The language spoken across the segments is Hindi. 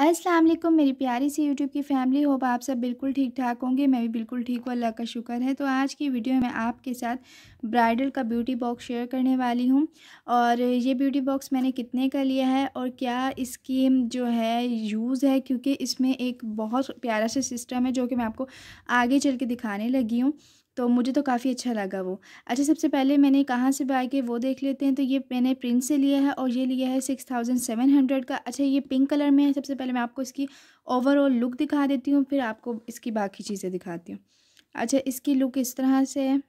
अस्सलाम वालेकुम मेरी प्यारी सी यूट्यूब की फैमिली होप आप सब बिल्कुल ठीक ठाक होंगे मैं भी बिल्कुल ठीक हूँ अल्लाह का शुक्र है तो आज की वीडियो में आपके साथ ब्राइडल का ब्यूटी बॉक्स शेयर करने वाली हूँ और ये ब्यूटी बॉक्स मैंने कितने का लिया है और क्या इसकी जो है यूज़ है क्योंकि इसमें एक बहुत प्यारा सा सिस्टम है जो कि मैं आपको आगे चल के दिखाने लगी हूँ तो मुझे तो काफ़ी अच्छा लगा वो अच्छा सबसे पहले मैंने कहाँ से बाय किया वो देख लेते हैं तो ये मैंने प्रिंट से लिया है और ये लिया है सिक्स थाउजेंड सेवन हंड्रेड का अच्छा ये पिंक कलर में है सबसे पहले मैं आपको इसकी ओवरऑल लुक दिखा देती हूँ फिर आपको इसकी बाकी चीज़ें दिखाती हूँ अच्छा इसकी लुक इस तरह से है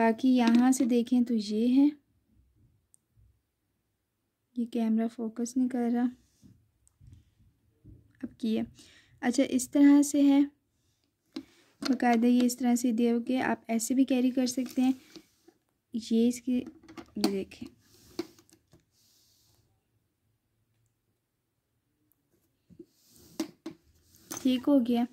बाकी यहाँ से देखें तो ये है ये कैमरा फोकस नहीं कर रहा अब किया अच्छा इस तरह से है बाकायदा ये इस तरह से दे हुए आप ऐसे भी कैरी कर सकते हैं ये इसके देखें ठीक हो गया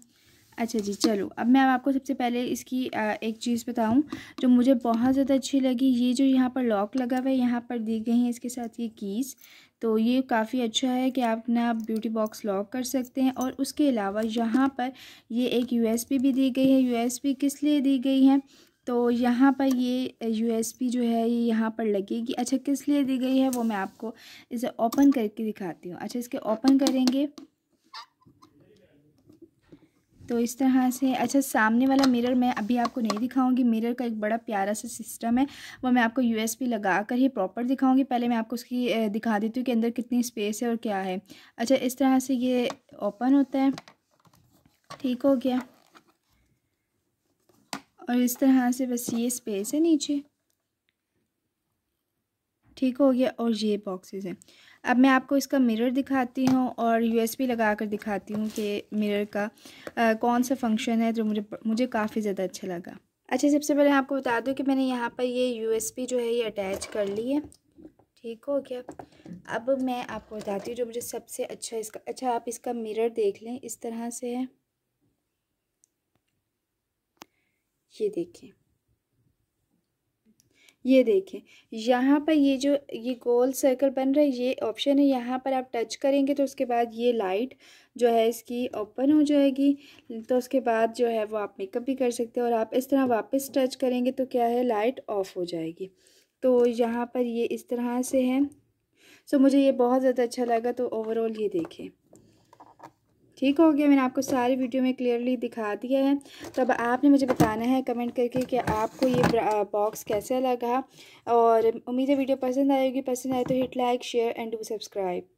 अच्छा जी चलो अब मैं आपको सबसे पहले इसकी एक चीज़ बताऊं जो मुझे बहुत ज़्यादा अच्छी लगी ये जो यहाँ पर लॉक लगा हुआ है यहाँ पर दी गई हैं इसके साथ ये कीज़ तो ये काफ़ी अच्छा है कि आप अपना ब्यूटी बॉक्स लॉक कर सकते हैं और उसके अलावा यहाँ पर ये एक यू भी दी गई है यू किस लिए दी गई है तो यहाँ पर ये यू जो है ये यहाँ पर लगेगी अच्छा किस लिए दी गई है वो मैं आपको इसे ओपन करके दिखाती हूँ अच्छा इसके ओपन करेंगे तो इस तरह से अच्छा सामने वाला मिरर मैं अभी आपको नहीं दिखाऊंगी मिरर का एक बड़ा प्यारा सा सिस्टम है वो मैं आपको पी लगा कर ही प्रॉपर दिखाऊंगी पहले मैं आपको उसकी दिखा देती हूँ कि अंदर कितनी स्पेस है और क्या है अच्छा इस तरह से ये ओपन होता है ठीक हो गया और इस तरह से बस ये स्पेस है नीचे ठीक हो गया और ये बॉक्सेस हैं अब मैं आपको इसका मिरर दिखाती हूँ और यूएसबी लगा कर दिखाती हूँ कि मिरर का आ, कौन सा फंक्शन है जो मुझे मुझे काफ़ी ज़्यादा अच्छा लगा अच्छा सबसे पहले आपको बता दूँ कि मैंने यहाँ पर ये यूएसबी जो है ये अटैच कर ली है ठीक हो गया अब मैं आपको बताती हूँ जो मुझे सबसे अच्छा इसका अच्छा आप इसका मिरर देख लें इस तरह से है ये देखें ये देखें यहाँ पर ये जो ये गोल सर्कल बन रहा है ये ऑप्शन है यहाँ पर आप टच करेंगे तो उसके बाद ये लाइट जो है इसकी ओपन हो जाएगी तो उसके बाद जो है वो आप मेकअप भी कर सकते हैं और आप इस तरह वापस टच करेंगे तो क्या है लाइट ऑफ हो जाएगी तो यहाँ पर ये इस तरह से है सो मुझे ये बहुत ज़्यादा अच्छा लगा तो ओवरऑल ये देखें ठीक हो गया मैंने आपको सारी वीडियो में क्लियरली दिखा दिया है तो अब आपने मुझे बताना है कमेंट करके कि आपको ये बॉक्स कैसा लगा और उम्मीद है वीडियो पसंद आएगी पसंद आए तो hit like share and do subscribe